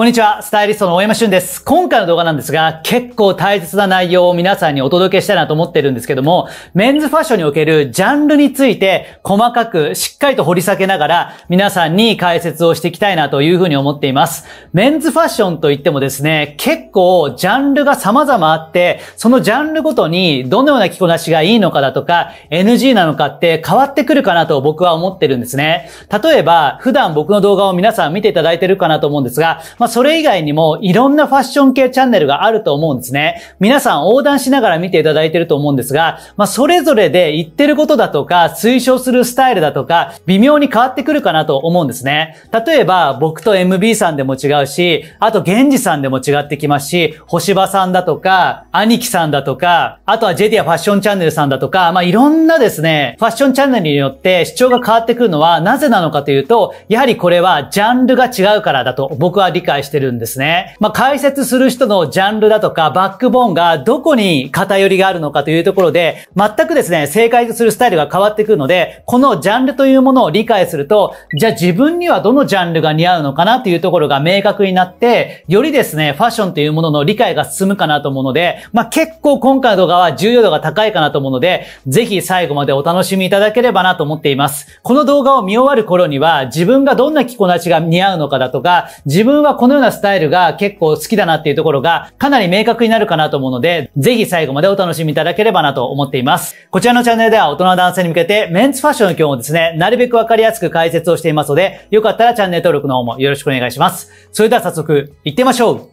こんにちは、スタイリストの大山俊です。今回の動画なんですが、結構大切な内容を皆さんにお届けしたいなと思ってるんですけども、メンズファッションにおけるジャンルについて細かくしっかりと掘り下げながら皆さんに解説をしていきたいなというふうに思っています。メンズファッションといってもですね、結構ジャンルが様々あって、そのジャンルごとにどのような着こなしがいいのかだとか、NG なのかって変わってくるかなと僕は思ってるんですね。例えば、普段僕の動画を皆さん見ていただいてるかなと思うんですが、まそれ以外にもいろんなファッション系チャンネルがあると思うんですね。皆さん横断しながら見ていただいてると思うんですが、まあ、それぞれで言ってることだとか、推奨するスタイルだとか、微妙に変わってくるかなと思うんですね。例えば、僕と MB さんでも違うし、あと、源氏さんでも違ってきますし、星葉さんだとか、兄貴さんだとか、あとはジェディアファッションチャンネルさんだとか、まあ、いろんなですね、ファッションチャンネルによって主張が変わってくるのはなぜなのかというと、やはりこれはジャンルが違うからだと僕は理解解してるんですね。まあ、解説する人のジャンルだとか、バックボーンがどこに偏りがあるのかというところで、全くですね、正解するスタイルが変わってくるので、このジャンルというものを理解すると、じゃあ自分にはどのジャンルが似合うのかなというところが明確になって、よりですね、ファッションというものの理解が進むかなと思うので、まあ、結構今回の動画は重要度が高いかなと思うので、ぜひ最後までお楽しみいただければなと思っています。この動画を見終わる頃には、自分がどんな着こなしが似合うのかだとか、自分はこのようなスタイルが結構好きだなっていうところがかなり明確になるかなと思うので、ぜひ最後までお楽しみいただければなと思っています。こちらのチャンネルでは大人の男性に向けてメンツファッションの今日もですね、なるべくわかりやすく解説をしていますので、よかったらチャンネル登録の方もよろしくお願いします。それでは早速行ってみましょう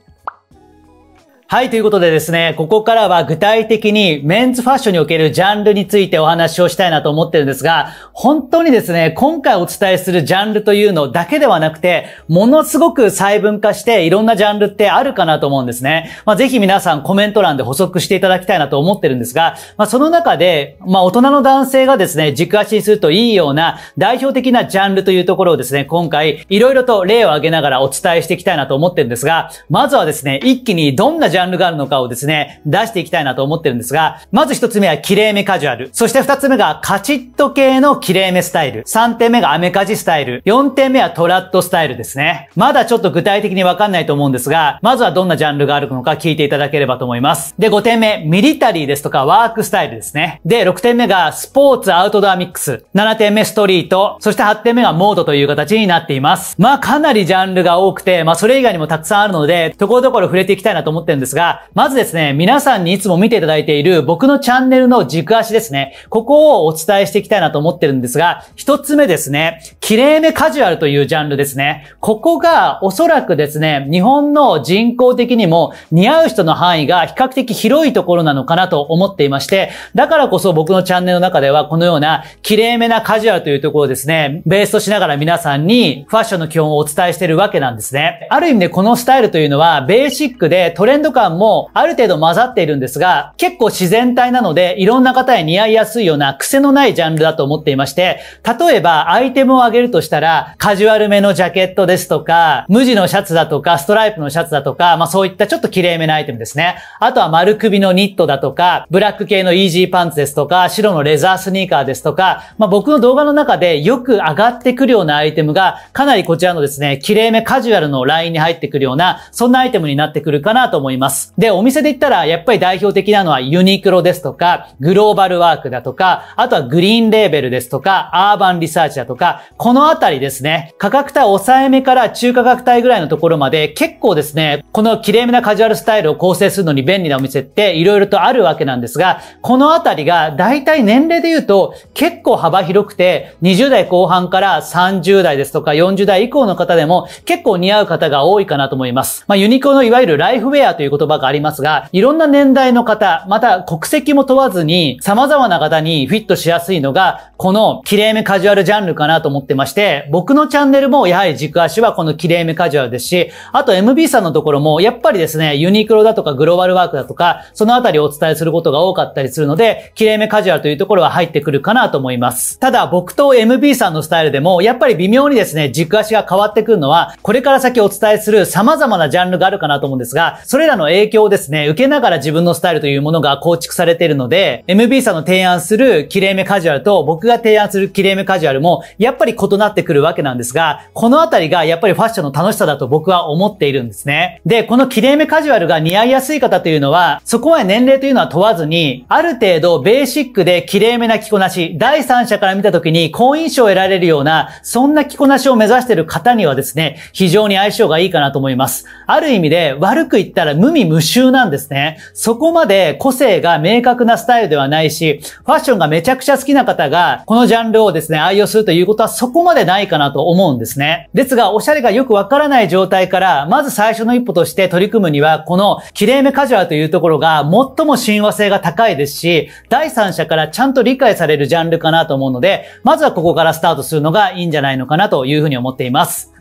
はい、ということでですね、ここからは具体的にメンズファッションにおけるジャンルについてお話をしたいなと思ってるんですが、本当にですね、今回お伝えするジャンルというのだけではなくて、ものすごく細分化していろんなジャンルってあるかなと思うんですね。まあ、ぜひ皆さんコメント欄で補足していただきたいなと思ってるんですが、まあ、その中で、まあ、大人の男性がですね、軸足にするといいような代表的なジャンルというところをですね、今回いろいろと例を挙げながらお伝えしていきたいなと思ってるんですが、まずはですね、一気にどんなジャンルジャンルがあるのかをですね、出していきたいなと思ってるんですが、まず一つ目は綺麗めカジュアル。そして二つ目がカチッと系の綺麗めスタイル。三点目がアメカジスタイル。四点目はトラットスタイルですね。まだちょっと具体的にわかんないと思うんですが、まずはどんなジャンルがあるのか聞いていただければと思います。で、5点目、ミリタリーですとかワークスタイルですね。で、6点目がスポーツアウトドアミックス。7点目、ストリート。そして8点目がモードという形になっています。まあ、かなりジャンルが多くて、まあ、それ以外にもたくさんあるので、ところどころ触れていきたいなと思ってるんですですが、まずですね、皆さんにいつも見ていただいている僕のチャンネルの軸足ですね、ここをお伝えしていきたいなと思ってるんですが、一つ目ですね、綺麗めカジュアルというジャンルですね。ここがおそらくですね、日本の人口的にも似合う人の範囲が比較的広いところなのかなと思っていまして、だからこそ僕のチャンネルの中ではこのような綺麗めなカジュアルというところをですね、ベースとしながら皆さんにファッションの基本をお伝えしているわけなんですね。ある意味でこのスタイルというのはベーシックでトレンド感もある程度混ざっているんですが、結構自然体なので、いろんな方へ似合いやすいような癖のないジャンルだと思っていまして、例えばアイテムを挙げるとしたら、カジュアルめのジャケットですとか、無地のシャツだとか、ストライプのシャツだとか、まあそういったちょっと綺麗めなアイテムですね。あとは丸首のニットだとか、ブラック系のイージーパンツですとか、白のレザースニーカーですとか、まあ僕の動画の中でよく上がってくるようなアイテムが、かなりこちらのですね、綺麗めカジュアルのラインに入ってくるような、そんなアイテムになってくるかなと思います。ます。で、お店で言ったら、やっぱり代表的なのはユニクロですとか、グローバルワークだとか、あとはグリーンレーベルですとか、アーバンリサーチだとか、このあたりですね、価格帯抑えめから中価格帯ぐらいのところまで、結構ですね、この綺麗めなカジュアルスタイルを構成するのに便利なお店っていろいろとあるわけなんですが、このあたりが大体年齢で言うと結構幅広くて、20代後半から30代ですとか40代以降の方でも結構似合う方が多いかなと思います。まあユニクロのいわゆるライフウェアということ言葉がありますが、いろんな年代の方、また国籍も問わずに様々な方にフィットしやすいのが、この綺麗めカジュアルジャンルかなと思ってまして、僕のチャンネルもやはり軸足はこの綺麗めカジュアルですし、あと MB さんのところもやっぱりですね、ユニクロだとかグローバルワークだとか、そのあたりをお伝えすることが多かったりするので、綺麗めカジュアルというところは入ってくるかなと思います。ただ僕と MB さんのスタイルでも、やっぱり微妙にですね、軸足が変わってくるのは、これから先お伝えする様々なジャンルがあるかなと思うんですが、それらの影響をですね、受けながら自分のスタイルというものが構築されているので、MB さんの提案する綺れめカジュアルと僕が提案する綺れめカジュアルも、やっぱり異なってくるわけなんですが、このあたりがやっぱりファッションの楽しさだと僕は思っているんですね。で、この綺れめカジュアルが似合いやすい方というのは、そこは年齢というのは問わずに、ある程度ベーシックで綺麗めな着こなし、第三者から見た時に好印象を得られるような、そんな着こなしを目指している方にはですね、非常に相性がいいかなと思います。ある意味で、悪く言ったら無無味無臭なんですね。そこまで個性が明確なスタイルではないし、ファッションがめちゃくちゃ好きな方が、このジャンルをですね、愛用するということはそこまでないかなと思うんですね。ですが、おしゃれがよくわからない状態から、まず最初の一歩として取り組むには、この、きれいめカジュアルというところが、最も親和性が高いですし、第三者からちゃんと理解されるジャンルかなと思うので、まずはここからスタートするのがいいんじゃないのかなというふうに思っています。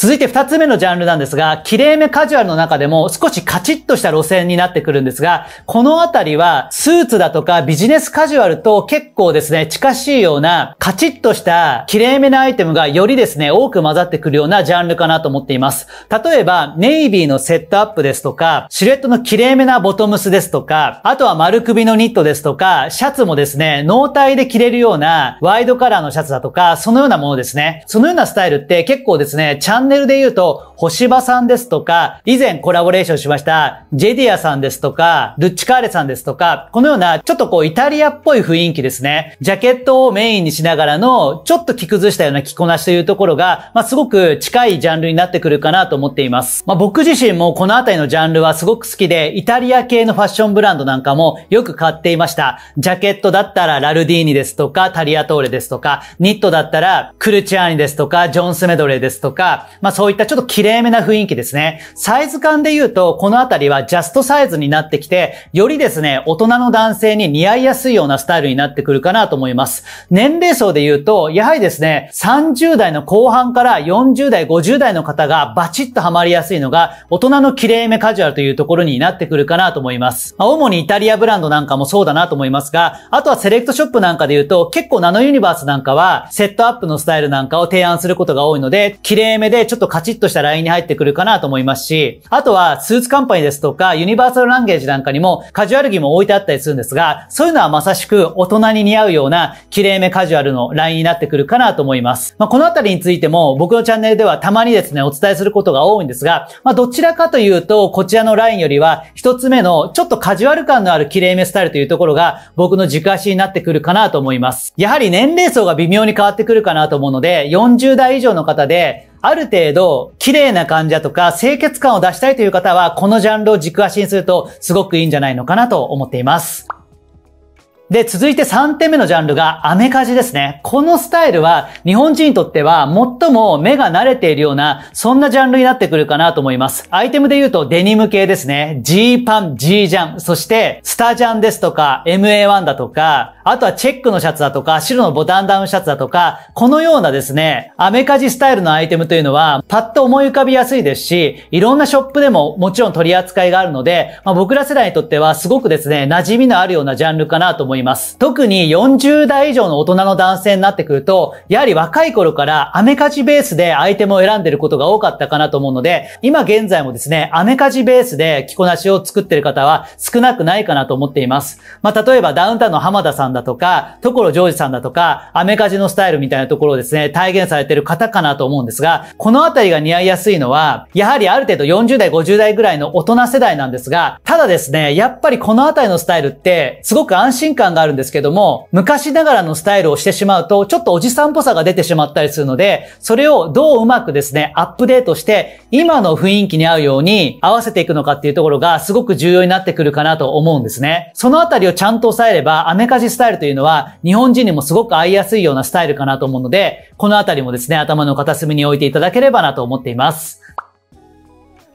続いて二つ目のジャンルなんですが、きれいめカジュアルの中でも少しカチッとした路線になってくるんですが、このあたりはスーツだとかビジネスカジュアルと結構ですね、近しいようなカチッとしたきれいめなアイテムがよりですね、多く混ざってくるようなジャンルかなと思っています。例えば、ネイビーのセットアップですとか、シルエットのきれいめなボトムスですとか、あとは丸首のニットですとか、シャツもですね、脳体で着れるようなワイドカラーのシャツだとか、そのようなものですね。そのようなスタイルって結構ですね、ンネルで言うと、星場さんですとか、以前コラボレーションしました、ジェディアさんですとか、ルッチカーレさんですとか、このような、ちょっとこう、イタリアっぽい雰囲気ですね。ジャケットをメインにしながらの、ちょっと着崩したような着こなしというところが、まあ、すごく近いジャンルになってくるかなと思っています。まあ、僕自身もこのあたりのジャンルはすごく好きで、イタリア系のファッションブランドなんかもよく買っていました。ジャケットだったらラルディーニですとか、タリアトーレですとか、ニットだったらクルチアーニですとか、ジョンスメドレーですとか、まあそういったちょっと綺麗めな雰囲気ですね。サイズ感で言うと、このあたりはジャストサイズになってきて、よりですね、大人の男性に似合いやすいようなスタイルになってくるかなと思います。年齢層で言うと、やはりですね、30代の後半から40代、50代の方がバチッとハマりやすいのが、大人の綺麗めカジュアルというところになってくるかなと思います。まあ、主にイタリアブランドなんかもそうだなと思いますが、あとはセレクトショップなんかで言うと、結構ナノユニバースなんかは、セットアップのスタイルなんかを提案することが多いので、綺麗めでちょっとカチッとしたラインに入ってくるかなと思いますし、あとはスーツカンパニーですとか、ユニバーサルランゲージなんかにもカジュアル着も置いてあったりするんですが、そういうのはまさしく大人に似合うような綺麗めカジュアルのラインになってくるかなと思います。まあ、このあたりについても僕のチャンネルではたまにですね、お伝えすることが多いんですが、まあ、どちらかというと、こちらのラインよりは、一つ目のちょっとカジュアル感のある綺麗めスタイルというところが僕の軸足になってくるかなと思います。やはり年齢層が微妙に変わってくるかなと思うので、40代以上の方で、ある程度、綺麗な患者とか清潔感を出したいという方は、このジャンルを軸足にするとすごくいいんじゃないのかなと思っています。で、続いて3点目のジャンルがアメカジですね。このスタイルは日本人にとっては最も目が慣れているような、そんなジャンルになってくるかなと思います。アイテムで言うとデニム系ですね。G パン、G ジャン、そしてスタジャンですとか、MA1 だとか、あとはチェックのシャツだとか、白のボタンダウンシャツだとか、このようなですね、アメカジスタイルのアイテムというのは、パッと思い浮かびやすいですし、いろんなショップでももちろん取り扱いがあるので、まあ、僕ら世代にとってはすごくですね、馴染みのあるようなジャンルかなと思います。います。特に40代以上の大人の男性になってくると、やはり若い頃からアメカジベースでアイテムを選んでることが多かったかなと思うので、今現在もですね、アメカジベースで着こなしを作ってる方は少なくないかなと思っています。まあ、例えばダウンタウンの浜田さんだとか、所ジョージさんだとか、アメカジのスタイルみたいなところをですね、体現されてる方かなと思うんですが、このあたりが似合いやすいのは、やはりある程度40代、50代ぐらいの大人世代なんですが、ただですね、やっぱりこのあたりのスタイルって、すごく安心感感があるんですけども、昔ながらのスタイルをしてしまうと、ちょっとおじさんっぽさが出てしまったりするので、それをどううまくですね、アップデートして、今の雰囲気に合うように合わせていくのかっていうところがすごく重要になってくるかなと思うんですね。そのあたりをちゃんと押さえれば、アメカジスタイルというのは、日本人にもすごく合いやすいようなスタイルかなと思うので、このあたりもですね、頭の片隅に置いていただければなと思っています。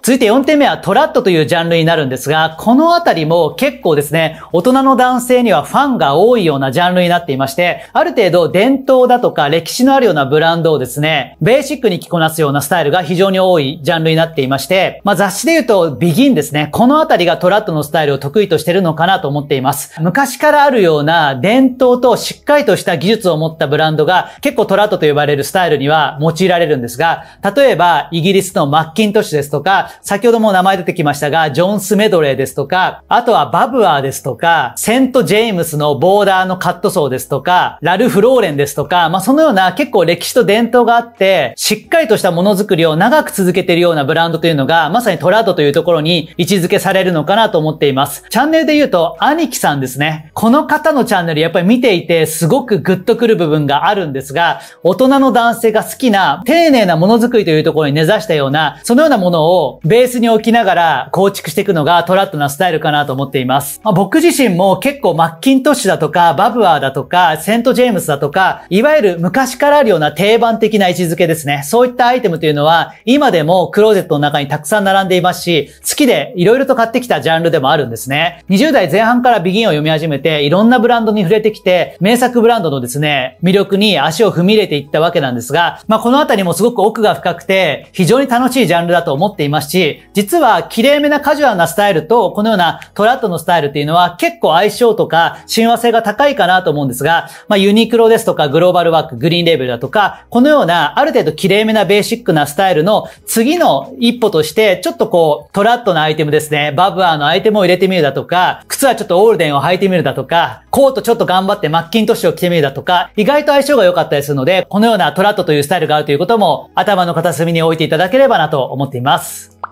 続いて4点目はトラッドというジャンルになるんですが、このあたりも結構ですね、大人の男性にはファンが多いようなジャンルになっていまして、ある程度伝統だとか歴史のあるようなブランドをですね、ベーシックに着こなすようなスタイルが非常に多いジャンルになっていまして、まあ雑誌で言うとビギンですね、このあたりがトラッドのスタイルを得意としてるのかなと思っています。昔からあるような伝統としっかりとした技術を持ったブランドが結構トラッドと呼ばれるスタイルには用いられるんですが、例えばイギリスのマッキントッシュですとか、先ほども名前出てきましたが、ジョン・スメドレーですとか、あとはバブアーですとか、セント・ジェームスのボーダーのカットソーですとか、ラルフ・ローレンですとか、まあ、そのような結構歴史と伝統があって、しっかりとしたものづくりを長く続けているようなブランドというのが、まさにトラードというところに位置づけされるのかなと思っています。チャンネルで言うと、兄貴さんですね。この方のチャンネルやっぱり見ていて、すごくグッとくる部分があるんですが、大人の男性が好きな、丁寧なものづくりというところに根ざしたような、そのようなものをベースに置きながら構築していくのがトラットなスタイルかなと思っています。まあ、僕自身も結構マッキントッシュだとか、バブアーだとか、セントジェームスだとか、いわゆる昔からあるような定番的な位置づけですね。そういったアイテムというのは、今でもクローゼットの中にたくさん並んでいますし、好きで色々と買ってきたジャンルでもあるんですね。20代前半からビギンを読み始めて、いろんなブランドに触れてきて、名作ブランドのですね、魅力に足を踏み入れていったわけなんですが、まあ、このあたりもすごく奥が深くて、非常に楽しいジャンルだと思っていますし、実は綺麗めなカジュアルなスタイルと、このようなトラットのスタイルっていうのは結構相性とか親和性が高いかなと思うんですが、まあユニクロですとかグローバルワーク、グリーンレベルだとか、このようなある程度綺麗めなベーシックなスタイルの次の一歩として、ちょっとこうトラットなアイテムですね、バブアーのアイテムを入れてみるだとか、靴はちょっとオールデンを履いてみるだとか、コートちょっと頑張ってマッキントッシュを着てみるだとか、意外と相性が良かったりするので、このようなトラットというスタイルがあるということも頭の片隅に置いていただければなと思っています。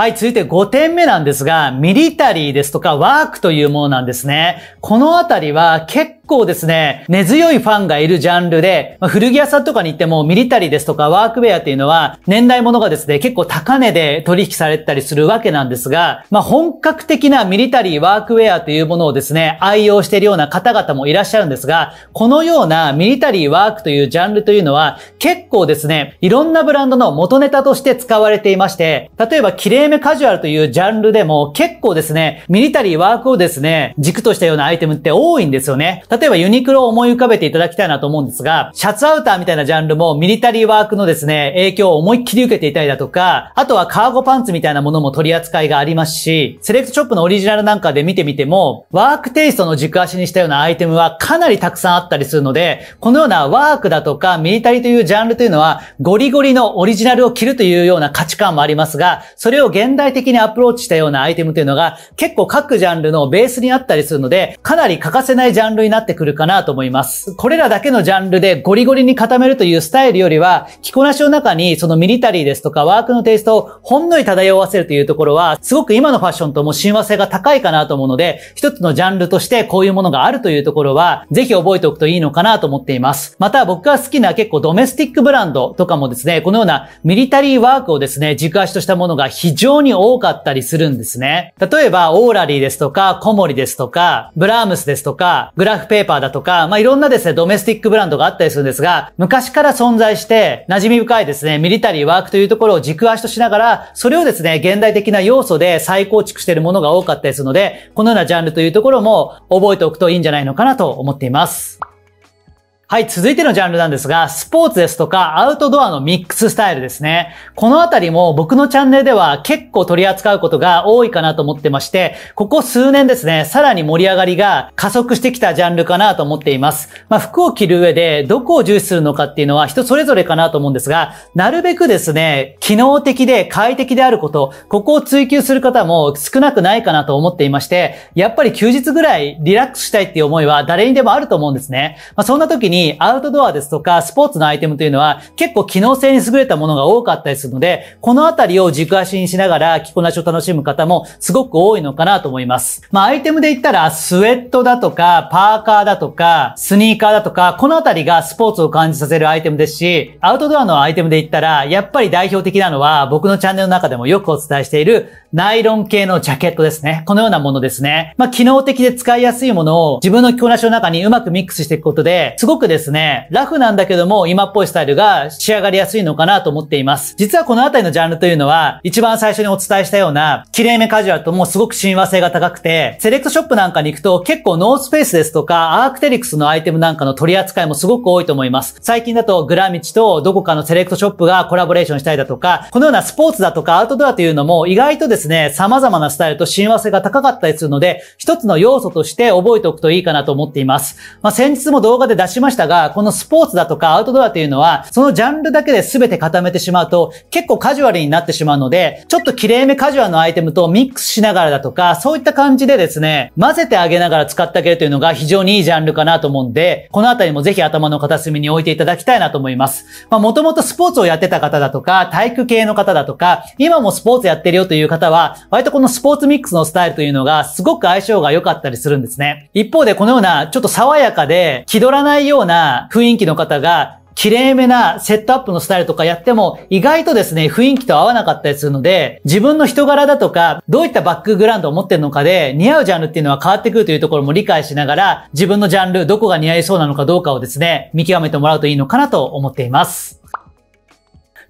はい、続いて5点目なんですが、ミリタリーですとかワークというものなんですね。このあたりは結構ですね、根強いファンがいるジャンルで、まあ、古着屋さんとかに行ってもミリタリーですとかワークウェアっていうのは年代物がですね、結構高値で取引されたりするわけなんですが、まあ、本格的なミリタリーワークウェアというものをですね、愛用しているような方々もいらっしゃるんですが、このようなミリタリーワークというジャンルというのは結構ですね、いろんなブランドの元ネタとして使われていまして、例えば綺麗めカジュアルというジャンルでも結構ですね、ミリタリーワークをですね、軸としたようなアイテムって多いんですよね。例例えばユニクロを思い浮かべていただきたいなと思うんですが、シャツアウターみたいなジャンルもミリタリーワークのですね、影響を思いっきり受けていたりだとか、あとはカーゴパンツみたいなものも取り扱いがありますし、セレクトショップのオリジナルなんかで見てみても、ワークテイストの軸足にしたようなアイテムはかなりたくさんあったりするので、このようなワークだとかミリタリーというジャンルというのは、ゴリゴリのオリジナルを着るというような価値観もありますが、それを現代的にアプローチしたようなアイテムというのが、結構各ジャンルのベースにあったりするので、かなり欠かせないジャンルになってくるかなと思います。これらだけのジャンルでゴリゴリに固めるというスタイルよりは、着こなしの中にそのミリタリーですとかワークのテイストをほんのり漂わせるというところは、すごく今のファッションとも親和性が高いかなと思うので、一つのジャンルとしてこういうものがあるというところは、ぜひ覚えておくといいのかなと思っています。また僕が好きな結構ドメスティックブランドとかもですね、このようなミリタリーワークをですね、軸足としたものが非常に多かったりするんですね。例えば、オーラリーですとか、コモリですとか、ブラームスですとか、グラフペーパーだとか、まあ、いろんなですね、ドメスティックブランドがあったりするんですが、昔から存在して、馴染み深いですね、ミリタリーワークというところを軸足としながら、それをですね、現代的な要素で再構築しているものが多かったりするので、このようなジャンルというところも覚えておくといいんじゃないのかなと思っています。はい、続いてのジャンルなんですが、スポーツですとかアウトドアのミックススタイルですね。このあたりも僕のチャンネルでは結構取り扱うことが多いかなと思ってまして、ここ数年ですね、さらに盛り上がりが加速してきたジャンルかなと思っています。まあ、服を着る上でどこを重視するのかっていうのは人それぞれかなと思うんですが、なるべくですね、機能的で快適であること、ここを追求する方も少なくないかなと思っていまして、やっぱり休日ぐらいリラックスしたいっていう思いは誰にでもあると思うんですね。まあ、そんな時にアウトドアですとかスポーツのアイテムというのは結構機能性に優れたものが多かったりするので、このあたりを軸足にしながら着こなしを楽しむ方もすごく多いのかなと思います。まあアイテムで言ったらスウェットだとかパーカーだとかスニーカーだとかこのあたりがスポーツを感じさせるアイテムですし、アウトドアのアイテムで言ったらやっぱり代表的なのは僕のチャンネルの中でもよくお伝えしているナイロン系のジャケットですね。このようなものですね。まあ機能的で使いやすいものを自分の着こなしの中にうまくミックスしていくことで、すごくですね、ラフなんだけども今っぽいスタイルが仕上がりやすいのかなと思っています。実はこの辺りのジャンルというのは、一番最初にお伝えしたような、綺麗めカジュアルともすごく親和性が高くて、セレクトショップなんかに行くと結構ノースペースですとか、アークテリクスのアイテムなんかの取り扱いもすごく多いと思います。最近だとグラミチとどこかのセレクトショップがコラボレーションしたりだとか、このようなスポーツだとかアウトドアというのも意外とですね、様々なスタイルと親和性が高かったりするので、一つの要素として覚えておくといいかなと思っています。まあ、先日も動画で出しましたたが、このスポーツだとかアウトドアというのは、そのジャンルだけで全て固めてしまうと、結構カジュアルになってしまうので、ちょっと綺麗めカジュアルのアイテムとミックスしながらだとか、そういった感じでですね、混ぜてあげながら使ってあげるというのが非常にいいジャンルかなと思うんで、このあたりもぜひ頭の片隅に置いていただきたいなと思います。まあ、もともとスポーツをやってた方だとか、体育系の方だとか、今もスポーツやってるよという方は、割とこのスポーツミックスのスタイルというのが、すごく相性が良かったりするんですね。一方でこのような、ちょっと爽やかで、気取らないようような雰囲気の方が綺麗めなセットアップのスタイルとかやっても意外とですね、雰囲気と合わなかったりするので、自分の人柄だとか、どういったバックグラウンドを持ってるのかで、似合うジャンルっていうのは変わってくるというところも理解しながら、自分のジャンル、どこが似合いそうなのかどうかをですね、見極めてもらうといいのかなと思っています。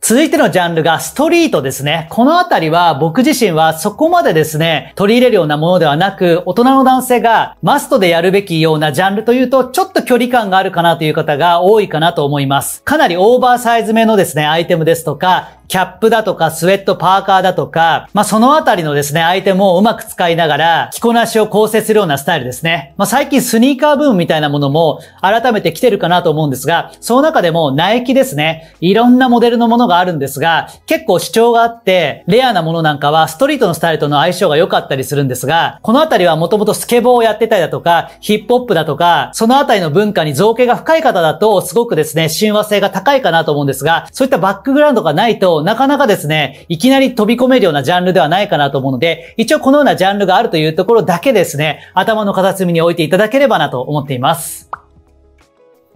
続いてのジャンルがストリートですね。このあたりは僕自身はそこまでですね、取り入れるようなものではなく、大人の男性がマストでやるべきようなジャンルというと、ちょっと距離感があるかなという方が多いかなと思います。かなりオーバーサイズめのですね、アイテムですとか、キャップだとか、スウェット、パーカーだとか、まあ、そのあたりのですね、アイテムをうまく使いながら、着こなしを構成するようなスタイルですね。まあ、最近スニーカーブームみたいなものも、改めて来てるかなと思うんですが、その中でも、ナイキですね。いろんなモデルのものがあるんですが、結構主張があって、レアなものなんかは、ストリートのスタイルとの相性が良かったりするんですが、このあたりはもともとスケボーをやってたりだとか、ヒップホップだとか、そのあたりの文化に造形が深い方だと、すごくですね、親和性が高いかなと思うんですが、そういったバックグラウンドがないと、なかなかですね、いきなり飛び込めるようなジャンルではないかなと思うので、一応このようなジャンルがあるというところだけですね、頭の片隅に置いていただければなと思っています。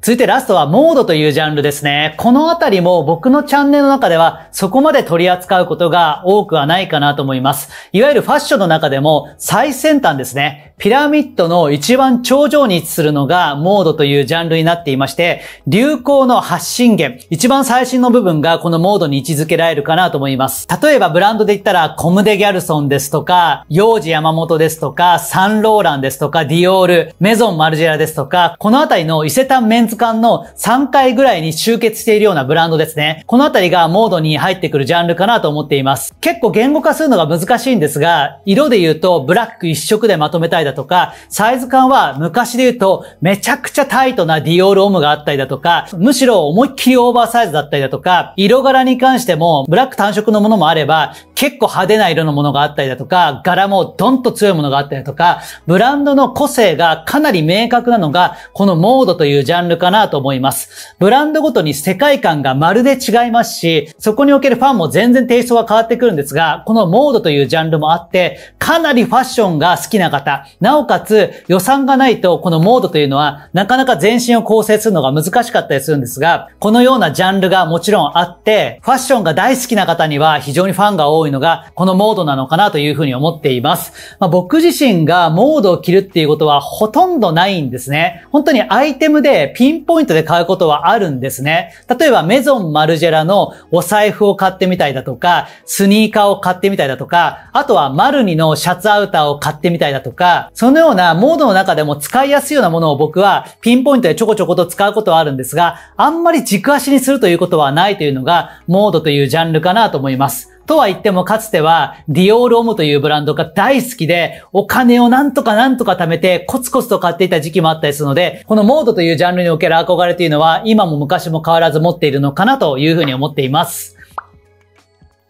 続いてラストはモードというジャンルですね。このあたりも僕のチャンネルの中ではそこまで取り扱うことが多くはないかなと思います。いわゆるファッションの中でも最先端ですね。ピラミッドの一番頂上に位置するのがモードというジャンルになっていまして、流行の発信源、一番最新の部分がこのモードに位置づけられるかなと思います。例えばブランドで言ったらコムデ・ギャルソンですとか、幼児山本ですとか、サンローランですとか、ディオール、メゾン・マルジェラですとか、このあたりの伊勢丹メンズ月間の3回ぐらいに集結しているようなブランドですね。このあたりがモードに入ってくるジャンルかなと思っています。結構言語化するのが難しいんですが、色で言うとブラック一色でまとめたいだとか、サイズ感は昔で言うとめちゃくちゃタイトなディオールオムがあったりだとか、むしろ思いっきりオーバーサイズだったりだとか、色柄に関してもブラック単色のものもあれば、結構派手な色のものがあったりだとか、柄もドンと強いものがあったりだとか、ブランドの個性がかなり明確なのが、このモードというジャンルかなと思います。ブランドごとに世界観がまるで違いますし、そこにおけるファンも全然テイストが変わってくるんですが、このモードというジャンルもあって、かなりファッションが好きな方、なおかつ予算がないとこのモードというのはなかなか全身を構成するのが難しかったりするんですが、このようなジャンルがもちろんあって、ファッションが大好きな方には非常にファンが多いのが、このモードなのかなというふうに思っています。まあ、僕自身がモードを着るっていうことはほとんどないんですね。本当にアイテムでピピンポイントで買うことはあるんですね。例えばメゾンマルジェラのお財布を買ってみたいだとか、スニーカーを買ってみたいだとか、あとはマルニのシャツアウターを買ってみたいだとか、そのようなモードの中でも使いやすいようなものを僕はピンポイントでちょこちょこと使うことはあるんですが、あんまり軸足にするということはないというのが、モードというジャンルかなと思います。とは言ってもかつてはディオールオムというブランドが大好きでお金をなんとかなんとか貯めてコツコツと買っていた時期もあったりするのでこのモードというジャンルにおける憧れというのは今も昔も変わらず持っているのかなというふうに思っています。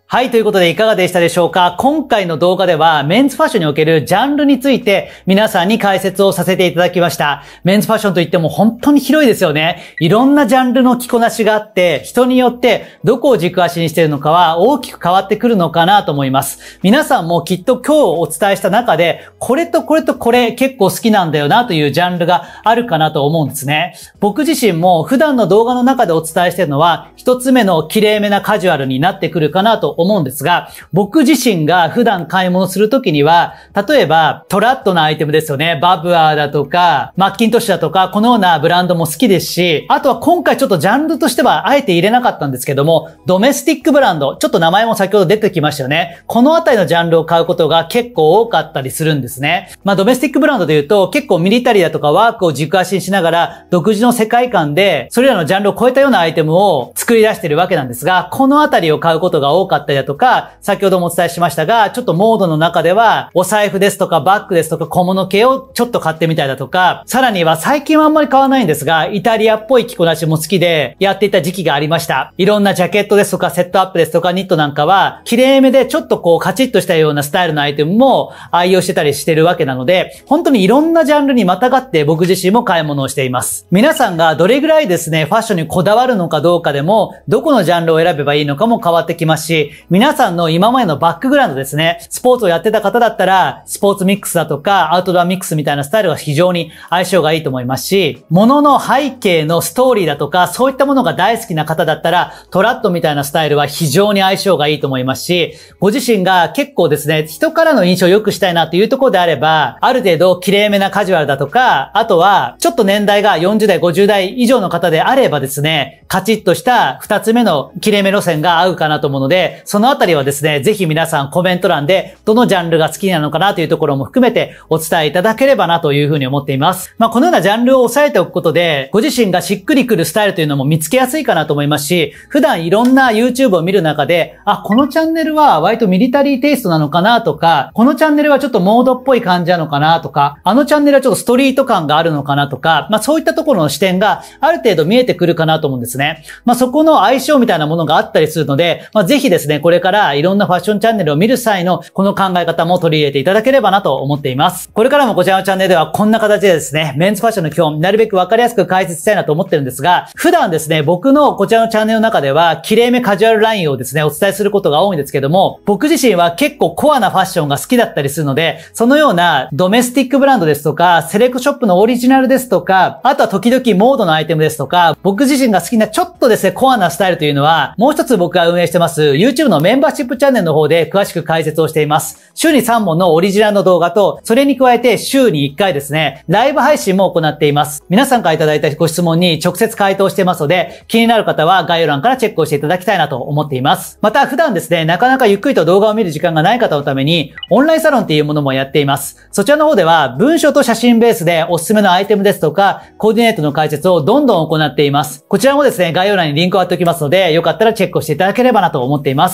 はい、ということでいかがでしたでしょうか今回の動画ではメンズファッションにおけるジャンルについて皆さんに解説をさせていただきました。メンズファッションといっても本当に広いですよね。いろんなジャンルの着こなしがあって人によってどこを軸足にしているのかは大きく変わってくるのかなと思います。皆さんもきっと今日お伝えした中でこれとこれとこれ結構好きなんだよなというジャンルがあるかなと思うんですね。僕自身も普段の動画の中でお伝えしているのは一つ目の綺麗めなカジュアルになってくるかなと思うんですが、僕自身が普段買い物するときには、例えば、トラットなアイテムですよね。バブアーだとか、マッキントッシュだとか、このようなブランドも好きですし、あとは今回ちょっとジャンルとしてはあえて入れなかったんですけども、ドメスティックブランド、ちょっと名前も先ほど出てきましたよね。このあたりのジャンルを買うことが結構多かったりするんですね。まあ、ドメスティックブランドで言うと、結構ミリタリーだとかワークを軸足にしながら、独自の世界観で、それらのジャンルを超えたようなアイテムを作り出してるわけなんですが、このあたりを買うことが多かったったりだとか、先ほどもお伝えしましたが、ちょっとモードの中では、お財布ですとかバッグですとか小物系をちょっと買ってみたりだとか、さらには最近はあんまり買わないんですが、イタリアっぽい着こなしも好きで、やっていた時期がありました。いろんなジャケットですとかセットアップですとかニットなんかは、綺麗めでちょっとこうカチッとしたようなスタイルのアイテムも愛用してたりしてるわけなので、本当にいろんなジャンルにまたがって僕自身も買い物をしています。皆さんがどれぐらいですね、ファッションにこだわるのかどうかでも、どこのジャンルを選べばいいのかも変わってきますし、皆さんの今までのバックグラウンドですね、スポーツをやってた方だったら、スポーツミックスだとか、アウトドアミックスみたいなスタイルが非常に相性がいいと思いますし、物の背景のストーリーだとか、そういったものが大好きな方だったら、トラットみたいなスタイルは非常に相性がいいと思いますし、ご自身が結構ですね、人からの印象を良くしたいなというところであれば、ある程度綺麗めなカジュアルだとか、あとは、ちょっと年代が40代、50代以上の方であればですね、カチッとした2つ目の切れ目路線が合うかなと思うので、そのあたりはですね、ぜひ皆さんコメント欄でどのジャンルが好きなのかなというところも含めてお伝えいただければなというふうに思っています。まあ、このようなジャンルを押さえておくことで、ご自身がしっくりくるスタイルというのも見つけやすいかなと思いますし、普段いろんな YouTube を見る中で、あ、このチャンネルは割とミリタリーテイストなのかなとか、このチャンネルはちょっとモードっぽい感じなのかなとか、あのチャンネルはちょっとストリート感があるのかなとか、まあ、そういったところの視点がある程度見えてくるかなと思うんですね。まあ、そこの相性みたいなものがあったりするので、まあ、ぜひですね、ね、これからいろんなファッションチャンネルを見る際のこの考え方も取り入れていただければなと思っています。これからもこちらのチャンネルではこんな形でですね、メンズファッションの基本、なるべくわかりやすく解説したいなと思ってるんですが、普段ですね、僕のこちらのチャンネルの中では、綺麗めカジュアルラインをですね、お伝えすることが多いんですけども、僕自身は結構コアなファッションが好きだったりするので、そのようなドメスティックブランドですとか、セレクショップのオリジナルですとか、あとは時々モードのアイテムですとか、僕自身が好きなちょっとですね、コアなスタイルというのは、もう一つ僕が運営してます、YouTube YouTube のメンバーシップチャンネルの方で詳しく解説をしています。週に3本のオリジナルの動画と、それに加えて週に1回ですね、ライブ配信も行っています。皆さんからいただいたご質問に直接回答してますので、気になる方は概要欄からチェックをしていただきたいなと思っています。また普段ですね、なかなかゆっくりと動画を見る時間がない方のために、オンラインサロンっていうものもやっています。そちらの方では、文章と写真ベースでおすすめのアイテムですとか、コーディネートの解説をどんどん行っています。こちらもですね、概要欄にリンクを貼っておきますので、よかったらチェックをしていただければなと思っています。